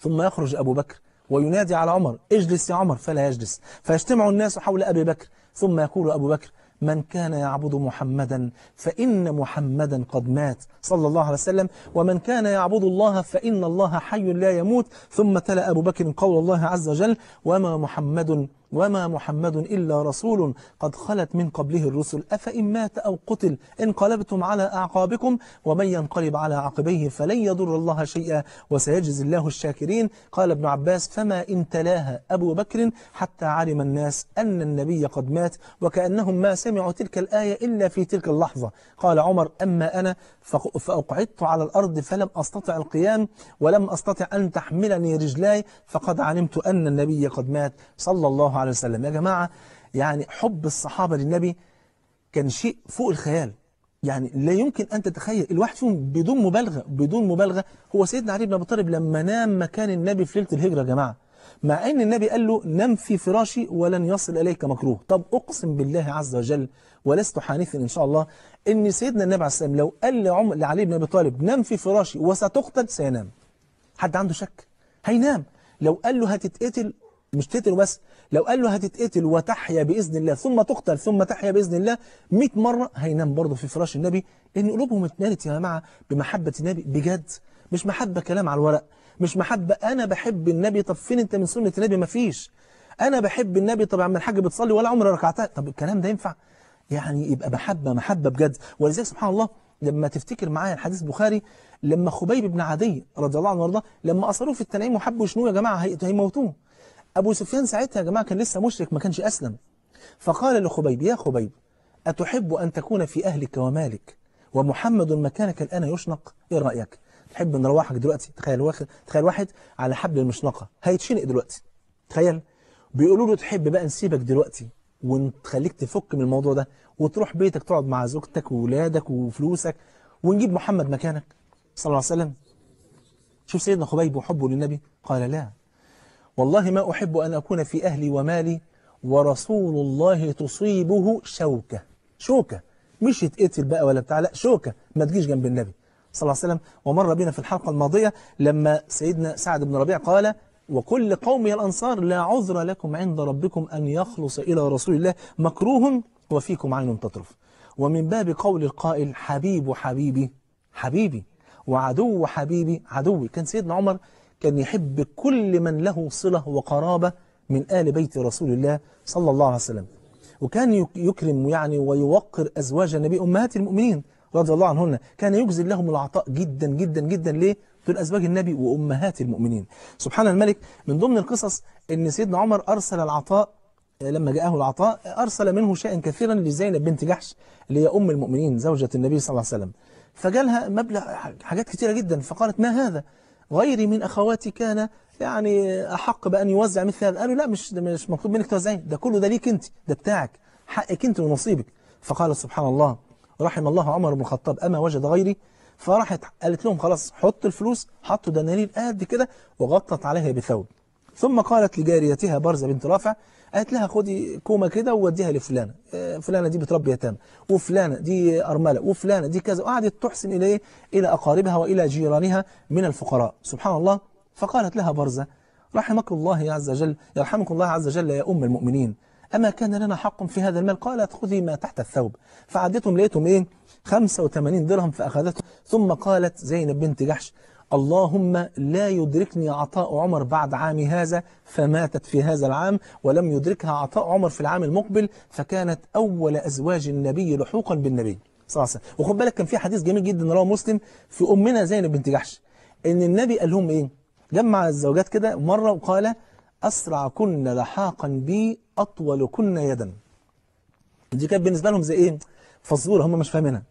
ثم يخرج أبو بكر وينادي على عمر اجلس يا عمر فلا يجلس فيجتمع الناس حول أبي بكر ثم يقول أبو بكر من كان يعبد محمدا فإن محمدا قد مات صلى الله عليه وسلم ومن كان يعبد الله فإن الله حي لا يموت ثم تلا أبو بكر قول الله عز وجل وما محمد وما محمد إلا رسول قد خلت من قبله الرسل أفإن مات أو قتل انقلبتم على أعقابكم ومن ينقلب على عقبيه فلن يضر الله شيئا وسيجزي الله الشاكرين قال ابن عباس فما إن تلاها أبو بكر حتى علم الناس أن النبي قد مات وكأنهم ما سمعوا تلك الآية إلا في تلك اللحظة قال عمر أما أنا فأقعدت على الأرض فلم أستطع القيام ولم أستطع أن تحملني رجلاي فقد علمت أن النبي قد مات صلى الله عليه عليه وسلم يا جماعة يعني حب الصحابة للنبي كان شيء فوق الخيال يعني لا يمكن أن تتخيل الواحد فيهم بدون مبالغة بدون مبالغة هو سيدنا علي بن أبي طالب لما نام مكان النبي في ليلة الهجرة يا جماعة مع أن النبي قال له نم في فراشي ولن يصل إليك مكروه طب أقسم بالله عز وجل ولست حانثا إن شاء الله أن سيدنا النبي عليه السلام لو قال لعمر لعلي بن أبي طالب نم في فراشي وستقتل سينام حد عنده شك هينام لو قال له هتتقتل مش تقتل بس لو قال له هتتقتل وتحيا بإذن الله ثم تقتل ثم تحيا بإذن الله 100 مرة هينام برضه في فراش النبي إن قلوبهم اتنالت يا جماعة بمحبة النبي بجد مش محبة كلام على الورق مش محبة أنا بحب النبي طب فين أنت من سنة النبي مفيش أنا بحب النبي طب يا عم الحاج بتصلي ولا عمر ركعتها طب الكلام ده ينفع يعني يبقى محبة محبة بجد ولذلك سبحان الله لما تفتكر معايا الحديث بخاري لما خبيب بن عدي رضي الله عنه وارضاه لما أصروه في التنعيم وحبوا شنو يا جماعة هيموتوه أبو سفيان ساعتها يا جماعة كان لسه مشرك ما كانش أسلم فقال لخبيب يا خبيب أتحب أن تكون في أهلك ومالك ومحمد مكانك الآن يشنق إيه رأيك تحب نروحك دلوقتي تخيل واخد تخيل واحد على حبل المشنقة هيتشنق دلوقتي تخيل بيقولوا له تحب بقى نسيبك دلوقتي ونخليك تفك من الموضوع ده وتروح بيتك تقعد مع زوجتك وولادك وفلوسك ونجيب محمد مكانك صلى الله عليه وسلم شوف سيدنا خبيب وحبه للنبي قال لا والله ما أحب أن أكون في أهلي ومالي ورسول الله تصيبه شوكة شوكة مش يتقتل بقى ولا بتاع لا شوكة ما تجيش جنب النبي صلى الله عليه وسلم ومر بنا في الحلقة الماضية لما سيدنا سعد بن ربيع قال وكل قوم الأنصار لا عذر لكم عند ربكم أن يخلص إلى رسول الله مكروه وفيكم عين تطرف ومن باب قول القائل حبيب حبيبي حبيبي وعدو حبيبي عدوي كان سيدنا عمر كان يحب كل من له صلة وقرابة من آل بيت رسول الله صلى الله عليه وسلم وكان يكرم يعني ويوقر أزواج النبي أمهات المؤمنين رضي الله عنهن كان يجزل لهم العطاء جدا جدا جدا ليه؟ دول أزواج النبي وأمهات المؤمنين سبحان الملك من ضمن القصص أن سيدنا عمر أرسل العطاء لما جاءه العطاء أرسل منه شيئا كثيرا لزينب بنت جحش اللي هي أم المؤمنين زوجة النبي صلى الله عليه وسلم فجالها مبلغ حاجات كثيرة جدا فقالت ما هذا غيري من أخواتي كان يعني أحق بأن يوزع مثل هذا قالوا لا مش مش مطلوب منك توزعين ده كله ده ليك أنت ده بتاعك حقك أنت ونصيبك فقال سبحان الله رحم الله عمر بن الخطاب أما وجد غيري فراحت قالت لهم خلاص حطوا الفلوس حطوا دنانير قد كده وغطت عليها بثوب ثم قالت لجاريتها برزة بنت رافع قالت لها خدي كومة كده ووديها لفلانة آه، فلانة دي بتربي يتامى وفلانة دي أرملة وفلانة دي كذا وقعدت تحسن إليه إلى أقاربها وإلى جيرانها من الفقراء سبحان الله فقالت لها برزة رحمك الله عز وجل يرحمك الله عز وجل يا أم المؤمنين أما كان لنا حق في هذا المال قالت خذي ما تحت الثوب فعدتهم لقيتهم إيه 85 درهم فأخذته ثم قالت زينب بنت جحش اللهم لا يدركني عطاء عمر بعد عام هذا فماتت في هذا العام ولم يدركها عطاء عمر في العام المقبل فكانت أول أزواج النبي لحوقا بالنبي صلى الله عليه وسلم وخد بالك كان في حديث جميل جدا رواه مسلم في أمنا زينب بنت جحش إن النبي قال لهم إيه جمع الزوجات كده مرة وقال أسرع كن لحاقا بي أطول كن يدا دي كانت بالنسبة لهم زي إيه فزورة هم مش فاهمينها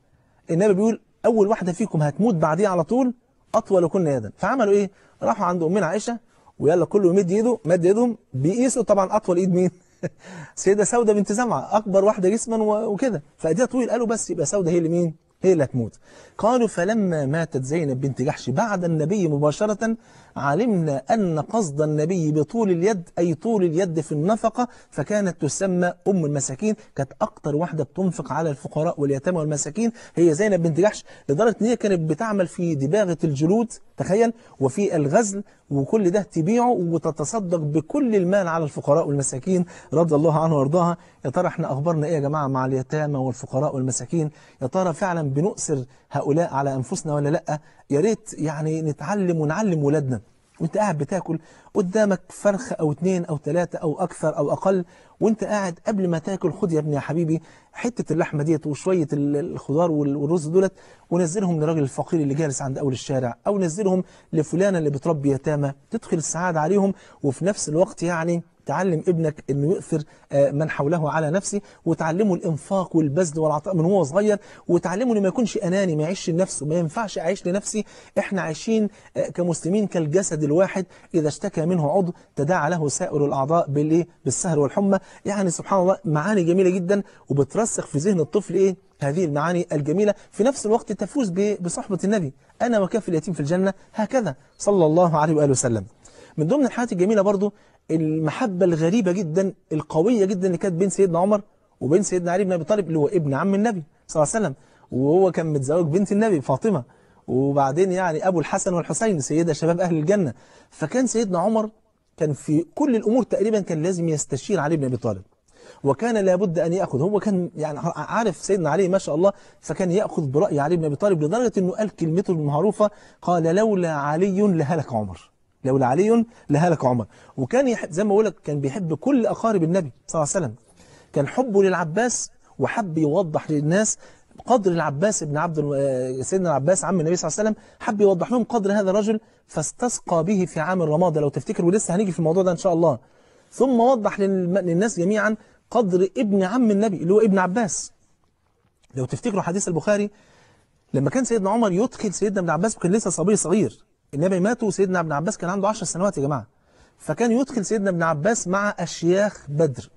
النبي بيقول أول واحدة فيكم هتموت بعديه على طول اطول كن يدا فعملوا ايه راحوا عند امنا عائشه ويلا كله يمد ايده مد ايدهم بيقيسوا طبعا اطول ايد مين سيده سوده بنت زمعه اكبر واحده جسما وكده فايديها طويل قالوا بس يبقى سوده هي اللي مين هي اللي هتموت قالوا فلما ماتت زينب بنت جحش بعد النبي مباشرة علمنا أن قصد النبي بطول اليد أي طول اليد في النفقة فكانت تسمى أم المساكين كانت أكتر واحدة بتنفق على الفقراء واليتامى والمساكين هي زينب بنت جحش لدرجة أن هي كانت بتعمل في دباغة الجلود تخيل وفي الغزل وكل ده تبيعه وتتصدق بكل المال على الفقراء والمساكين رضي الله عنه وارضاها يا ترى احنا أخبارنا إيه يا جماعة مع اليتامى والفقراء والمساكين يا ترى فعلا بنؤثر هؤلاء على أنفسنا ولا لأ يا ريت يعني نتعلم ونعلم ولادنا وانت قاعد بتاكل قدامك فرخة أو اتنين أو ثلاثه أو أكثر أو أقل وانت قاعد قبل ما تاكل خد يا ابني يا حبيبي حتة اللحمة ديت وشوية الخضار والرز دولت ونزلهم للراجل الفقير اللي جالس عند أول الشارع أو نزلهم لفلانة اللي بتربي يتامى تدخل السعادة عليهم وفي نفس الوقت يعني تعلم ابنك انه يؤثر آه، من حوله على نفسه وتعلمه الانفاق والبذل والعطاء من هو صغير وتعلمه انه ما يكونش اناني ما يعيش لنفسه ما ينفعش اعيش لنفسي احنا عايشين آه، كمسلمين كالجسد الواحد اذا اشتكى منه عضو تداعى له سائر الاعضاء بالايه بالسهر والحمى يعني سبحان الله معاني جميله جدا وبترسخ في ذهن الطفل ايه هذه المعاني الجميلة في نفس الوقت تفوز بصحبة النبي أنا وكف اليتيم في الجنة هكذا صلى الله عليه وآله وسلم من ضمن الحاجات الجميلة برضو المحبة الغريبة جدا القوية جدا اللي كانت بين سيدنا عمر وبين سيدنا علي بن أبي طالب اللي هو ابن عم النبي صلى الله عليه وسلم وهو كان متزوج بنت النبي فاطمة وبعدين يعني أبو الحسن والحسين سيدة شباب أهل الجنة فكان سيدنا عمر كان في كل الأمور تقريبا كان لازم يستشير علي بن أبي طالب وكان لابد أن يأخذ هو كان يعني عارف سيدنا علي ما شاء الله فكان يأخذ برأي علي بن أبي طالب لدرجة أنه قال كلمته المعروفة قال لولا علي لهلك عمر لولا علي لهلك عمر وكان يحب زي ما بقول لك كان بيحب كل أقارب النبي صلى الله عليه وسلم كان حبه للعباس وحب يوضح للناس قدر العباس ابن عبد آه، سيدنا العباس عم النبي صلى الله عليه وسلم حب يوضح لهم قدر هذا الرجل فاستسقى به في عام الرمادة لو تفتكر ولسه هنيجي في الموضوع ده إن شاء الله ثم وضح للناس جميعا قدر ابن عم النبي اللي هو ابن عباس لو تفتكروا حديث البخاري لما كان سيدنا عمر يدخل سيدنا ابن عباس وكان لسه صبي صغير النبي مات وسيدنا ابن عباس كان عنده 10 سنوات يا جماعه فكان يدخل سيدنا ابن عباس مع اشياخ بدر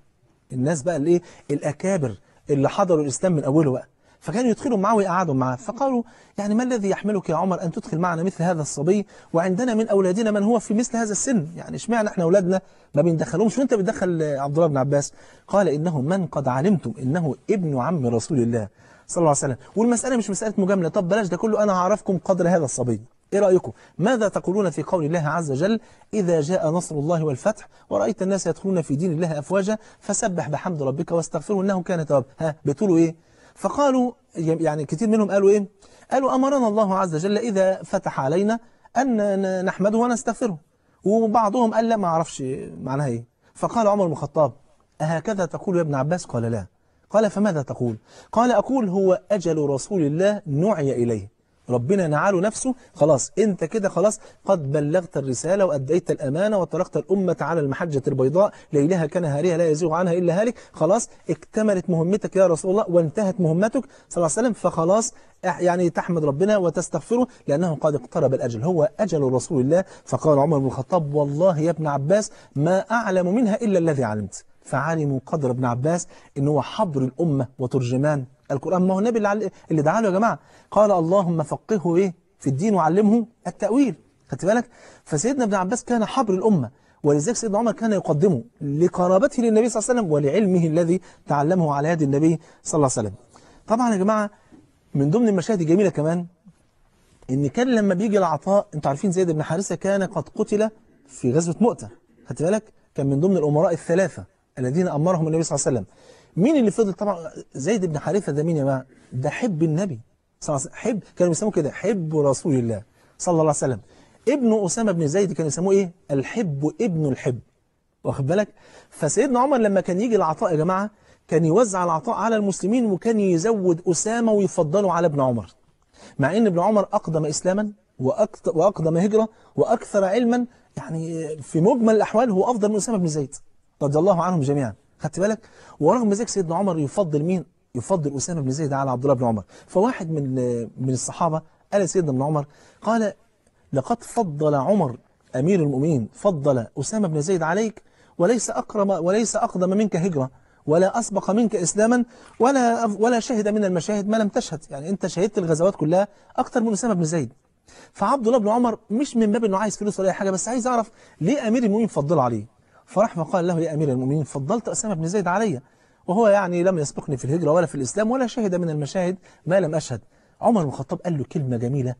الناس بقى الايه الاكابر اللي حضروا الاسلام من اوله بقى فكانوا يدخلوا معه ويقعدوا معه فقالوا يعني ما الذي يحملك يا عمر أن تدخل معنا مثل هذا الصبي وعندنا من أولادنا من هو في مثل هذا السن يعني اشمعنى احنا أولادنا ما بندخلهمش وانت بتدخل عبد الله بن عباس قال إنه من قد علمتم إنه ابن عم رسول الله صلى الله عليه وسلم والمسألة مش مسألة مجاملة طب بلاش ده كله أنا هعرفكم قدر هذا الصبي إيه رأيكم ماذا تقولون في قول الله عز وجل إذا جاء نصر الله والفتح ورأيت الناس يدخلون في دين الله أفواجا فسبح بحمد ربك واستغفره إنه كان تواب ها بتقولوا إيه فقالوا يعني كثير منهم قالوا إيه قالوا أمرنا الله عز وجل إذا فتح علينا أن نحمده ونستغفره وبعضهم قال لا ما أعرفش معناها إيه فقال عمر بن الخطاب أهكذا تقول يا ابن عباس قال لا قال فماذا تقول قال أقول هو أجل رسول الله نعي إليه ربنا نعاله نفسه خلاص انت كده خلاص قد بلغت الرسالة وأديت الأمانة وطلقت الأمة على المحجة البيضاء ليلها كنهارها لا يزيغ عنها إلا هالك خلاص اكتملت مهمتك يا رسول الله وانتهت مهمتك صلى الله عليه وسلم فخلاص يعني تحمد ربنا وتستغفره لأنه قد اقترب الأجل هو أجل رسول الله فقال عمر بن الخطاب والله يا ابن عباس ما أعلم منها إلا الذي علمت فعلموا قدر ابن عباس ان هو حبر الأمة وترجمان القرآن ما هو النبي اللي, اللي دعا له يا جماعة قال اللهم فقهه إيه في الدين وعلمه التأويل خدت بالك فسيدنا ابن عباس كان حبر الأمة ولذلك سيدنا عمر كان يقدمه لقرابته للنبي صلى الله عليه وسلم ولعلمه الذي تعلمه على يد النبي صلى الله عليه وسلم طبعا يا جماعة من ضمن المشاهد الجميلة كمان ان كان لما بيجي العطاء انتوا عارفين زيد بن حارثة كان قد قتل في غزوة مؤتة خدت بالك كان من ضمن الأمراء الثلاثة الذين أمرهم النبي صلى الله عليه وسلم مين اللي فضل طبعا زيد بن حارثة ده مين يا جماعة ده حب النبي صلى الله عليه حب كانوا بيسموه كده حب رسول الله صلى الله عليه وسلم ابن أسامة بن زيد كانوا يسموه إيه الحب ابن الحب واخد بالك فسيدنا عمر لما كان يجي العطاء يا جماعة كان يوزع العطاء على المسلمين وكان يزود أسامة ويفضله على ابن عمر مع ان ابن عمر أقدم إسلاما وأقدم هجرة وأكثر علما يعني في مجمل الأحوال هو أفضل من أسامة بن زيد رضي الله عنهم جميعا خدت بالك ورغم ذلك سيدنا عمر يفضل مين يفضل أسامة بن زيد على عبد الله بن عمر فواحد من من الصحابة قال سيدنا ابن عمر قال لقد فضل عمر أمير المؤمنين فضل أسامة بن زيد عليك وليس اكرم وليس أقدم منك هجرة ولا أسبق منك إسلاما ولا ولا شهد من المشاهد ما لم تشهد يعني أنت شهدت الغزوات كلها اكثر من أسامة بن زيد فعبد الله بن عمر مش من باب أنه عايز فلوس ولا أي حاجة بس عايز أعرف ليه أمير المؤمنين فضل عليه فرحمة قال له يا أمير المؤمنين فضلت أسامة بن زيد علي وهو يعني لم يسبقني في الهجرة ولا في الإسلام ولا شهد من المشاهد ما لم أشهد عمر بن الخطاب قال له كلمة جميلة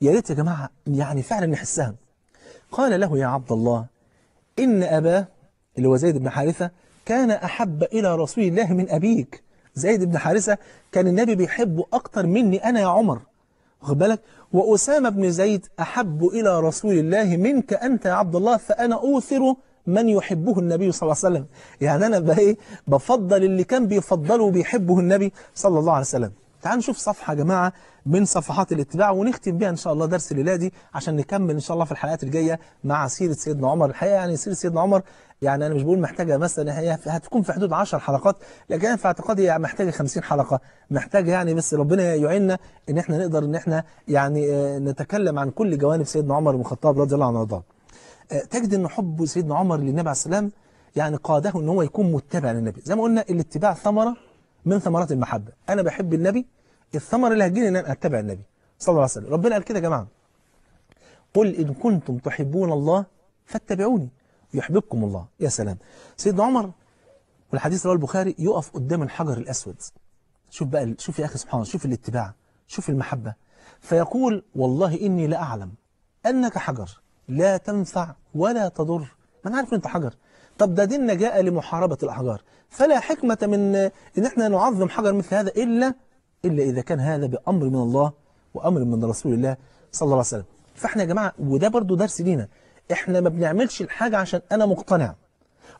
يا ريت يا جماعة يعني فعلا نحسها قال له يا عبد الله إن أباه اللي هو زيد بن حارثة كان أحب إلى رسول الله من أبيك زيد بن حارثة كان النبي بيحبه أكتر مني أنا يا عمر واخد بالك وأسامة بن زيد أحب إلى رسول الله منك أنت يا عبد الله فأنا أوثر من يحبه النبي صلى الله عليه وسلم يعني أنا بقى إيه، بفضل اللي كان بيفضله وبيحبه النبي صلى الله عليه وسلم تعالوا نشوف صفحة يا جماعة من صفحات الاتباع ونختم بها إن شاء الله درس الليلة دي عشان نكمل إن شاء الله في الحلقات الجاية مع سيرة سيدنا عمر الحقيقة يعني سيرة سيدنا عمر يعني أنا مش بقول محتاجة مثلا هي هتكون في حدود 10 حلقات لكن أنا في اعتقادي يعني محتاجة 50 حلقة محتاجة يعني بس ربنا يعيننا إن إحنا نقدر إن إحنا يعني آه، نتكلم عن كل جوانب سيدنا عمر بن الخطاب رضي الله عنه وارضاه آه، تجد أن حب سيدنا عمر للنبي عليه السلام يعني قاده أن هو يكون متبع للنبي زي ما قلنا الاتباع ثمرة من ثمرات المحبة أنا بحب النبي الثمرة اللي هتجيني أن أنا أتبع النبي صلى الله عليه وسلم ربنا قال كده يا جماعة قل إن كنتم تحبون الله فاتبعوني يحببكم الله يا سلام سيدنا عمر والحديث رواه البخاري يقف قدام الحجر الأسود شوف بقى شوف يا أخي سبحان الله شوف الاتباع شوف المحبة فيقول والله إني لا أعلم أنك حجر لا تنفع ولا تضر ما أنا عارف أنت حجر طب ده ديننا جاء لمحاربة الأحجار فلا حكمة من إن إحنا نعظم حجر مثل هذا إلا إلا إذا كان هذا بأمر من الله وأمر من رسول الله صلى الله عليه وسلم فإحنا يا جماعة وده برضو درس لينا إحنا ما بنعملش الحاجة عشان أنا مقتنع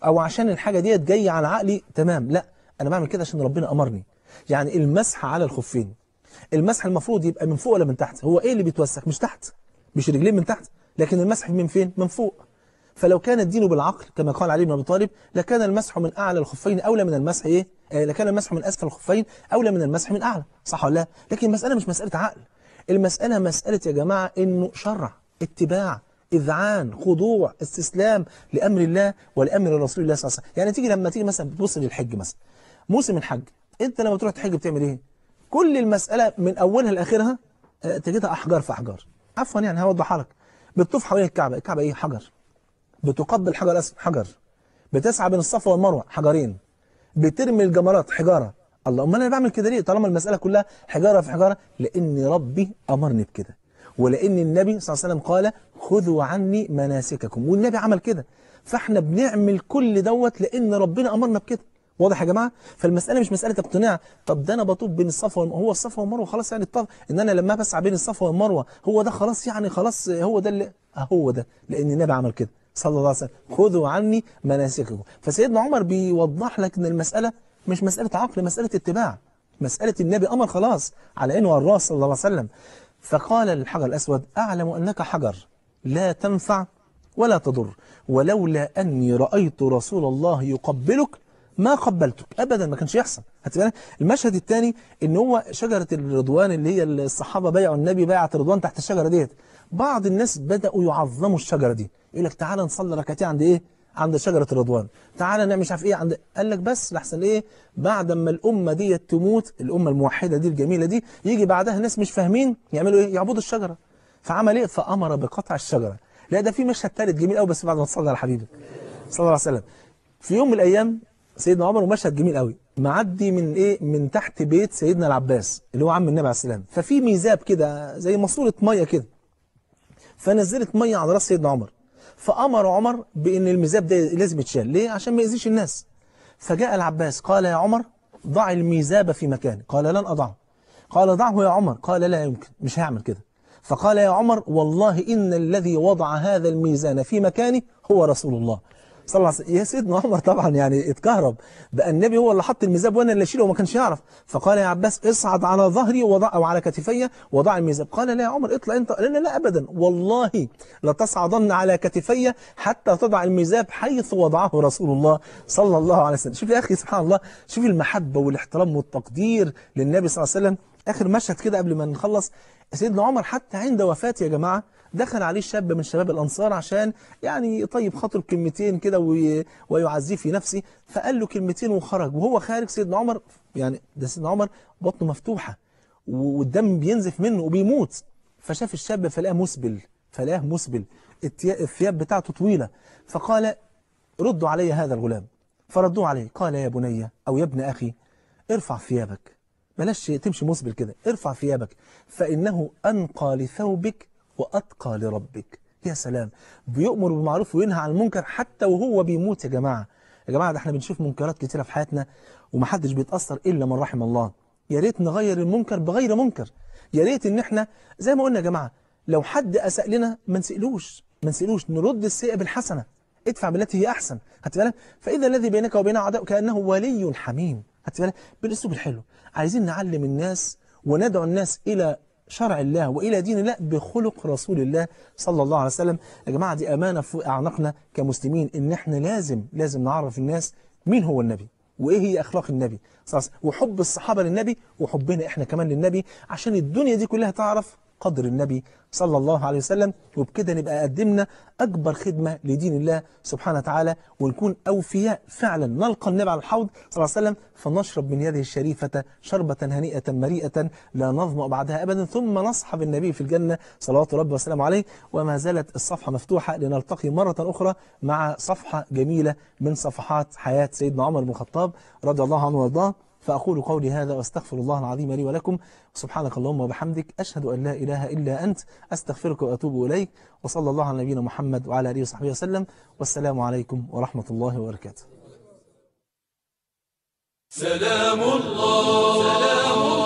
أو عشان الحاجة ديت جاية على عقلي تمام لا أنا بعمل كده عشان ربنا أمرني يعني المسح على الخفين المسح المفروض يبقى من فوق ولا من تحت هو إيه اللي بيتوسخ مش تحت مش رجلين من تحت لكن المسح من فين؟ من فوق فلو كان الدين بالعقل كما قال علي بن أبي طالب لكان المسح من أعلى الخفين أولى من المسح إيه؟ آه لكان المسح من أسفل الخفين أولى من المسح من أعلى صح ولا لا؟ لكن المسألة مش مسألة عقل المسألة مسألة يا جماعة إنه شرع اتباع إذعان خضوع استسلام لأمر الله ولأمر رسول الله صلى الله عليه وسلم يعني تيجي لما تيجي مثلا تبص للحج مثلا موسم الحج أنت لما تروح تحج بتعمل إيه كل المسألة من أولها لآخرها آه، تجدها أحجار في أحجار عفوا يعني هوضحها لك بتطوف حوالين الكعبة الكعبة إيه حجر بتقبل حجر اسم حجر بتسعى بين الصفا والمروة حجرين بترمي الجمرات حجارة الله امال انا بعمل كده ليه طالما المسألة كلها حجارة في حجارة لأن ربي أمرني بكده ولأن النبي صلى الله عليه وسلم قال خذوا عني مناسككم والنبي عمل كده فاحنا بنعمل كل دوت لأن ربنا أمرنا بكده واضح يا جماعه فالمساله مش مساله اقتناع طب ده انا بطوب بين الصفا والمروه هو الصفا والمروه خلاص يعني الطف ان انا لما بسعى بين الصفا والمروه هو ده خلاص يعني خلاص هو ده اللي هو ده لان النبي عمل كده صلى الله عليه وسلم خذوا عني مناسككم فسيدنا عمر بيوضح لك ان المساله مش مساله عقل مساله اتباع مساله النبي امر خلاص على عينه وعلى الراس صلى الله عليه وسلم فقال الحجر الاسود اعلم انك حجر لا تنفع ولا تضر ولولا اني رايت رسول الله يقبلك ما قبلتك ابدا ما كانش يحصل هتبقى المشهد الثاني ان هو شجره الرضوان اللي هي الصحابه بايعوا النبي بايعه رضوان تحت الشجره ديت بعض الناس بداوا يعظموا الشجره دي يقول لك تعالى نصلي ركعتين عند ايه عند شجره الرضوان تعالى نعمل مش عارف ايه عند قال لك بس لحسن ايه بعد ما الامه ديت تموت الامه الموحده دي الجميله دي يجي بعدها ناس مش فاهمين يعملوا ايه يعبدوا الشجره فعمل ايه فامر بقطع الشجره لا ده في مشهد ثالث جميل قوي بس بعد ما تصلي على حبيبك صلى الله عليه وسلم في يوم من الايام سيدنا عمر ومشهد جميل قوي معدي من ايه من تحت بيت سيدنا العباس اللي هو عم النبي عليه السلام ففي ميزاب كده زي ماسوره ميه كده فنزلت ميه على راس سيدنا عمر فامر عمر بان الميزاب ده لازم يتشال ليه عشان ما يأذيش الناس فجاء العباس قال يا عمر ضع الميزاب في مكانه قال لن اضعه قال ضعه يا عمر قال لا يمكن مش هعمل كده فقال يا عمر والله إن الذي وضع هذا الميزان في مكانه هو رسول الله صلى الله عليه وسلم يا سيدنا عمر طبعا يعني اتكهرب بقى النبي هو اللي حط الميزاب وانا اللي اشيله وما كانش يعرف فقال يا عباس اصعد على ظهري وضع او على كتفي وضع الميزاب قال لا يا عمر اطلع انت لا لا ابدا والله لتصعدن على كتفي حتى تضع الميزاب حيث وضعه رسول الله صلى الله عليه وسلم شوف يا اخي سبحان الله شوف المحبه والاحترام والتقدير للنبي صلى الله عليه وسلم اخر مشهد كده قبل ما نخلص سيدنا عمر حتى عند وفاته يا جماعه دخل عليه شاب من شباب الأنصار عشان يعني يطيب خاطر كلمتين كده ويعزيه في نفسه فقال له كلمتين وخرج وهو خارج سيدنا عمر يعني ده سيدنا عمر بطنه مفتوحة والدم بينزف منه وبيموت فشاف الشاب فلاه مسبل فلاه مسبل الثياب بتاعته طويلة فقال ردوا علي هذا الغلام فردوه عليه قال يا بني أو يا ابن أخي ارفع ثيابك بلاش تمشي مسبل كده ارفع ثيابك فإنه أنقى لثوبك وأتقى لربك يا سلام بيؤمر بالمعروف وينهى عن المنكر حتى وهو بيموت يا جماعة يا جماعة ده احنا بنشوف منكرات كتيرة في حياتنا ومحدش بيتأثر إلا من رحم الله يا ريت نغير المنكر بغير منكر يا ريت ان احنا زي ما قلنا يا جماعة لو حد أساء لنا ما نسألوش ما نسألوش نرد السيئة بالحسنة ادفع بالتي هي أحسن هتبقى بالك فإذا الذي بينك وبين عداء كأنه ولي حميم هتبقى بالك بالأسلوب الحلو عايزين نعلم الناس وندعو الناس إلى شرع الله وإلى دين الله بخلق رسول الله صلى الله عليه وسلم يا جماعة دي أمانة في أعنقنا كمسلمين إن إحنا لازم لازم نعرف الناس مين هو النبي وإيه هي أخلاق النبي وحب الصحابة للنبي وحبنا إحنا كمان للنبي عشان الدنيا دي كلها تعرف قدر النبي صلى الله عليه وسلم وبكده نبقى قدمنا أكبر خدمة لدين الله سبحانه وتعالى ونكون أوفياء فعلا نلقى النبي على الحوض صلى الله عليه وسلم فنشرب من يده الشريفة شربة هنيئة مريئة لا نظمأ بعدها أبدا ثم نصحب النبي في الجنة صلوات ربي وسلامه عليه وما زالت الصفحة مفتوحة لنلتقي مرة أخرى مع صفحة جميلة من صفحات حياة سيدنا عمر بن الخطاب رضي الله عنه وارضاه فأقول قولي هذا وأستغفر الله العظيم لي ولكم سبحانك اللهم وبحمدك أشهد أن لا إله إلا أنت أستغفرك وأتوب إليك وصلى الله على نبينا محمد وعلى آله وصحبه وسلم والسلام عليكم ورحمة الله وبركاته سلام الله, سلام الله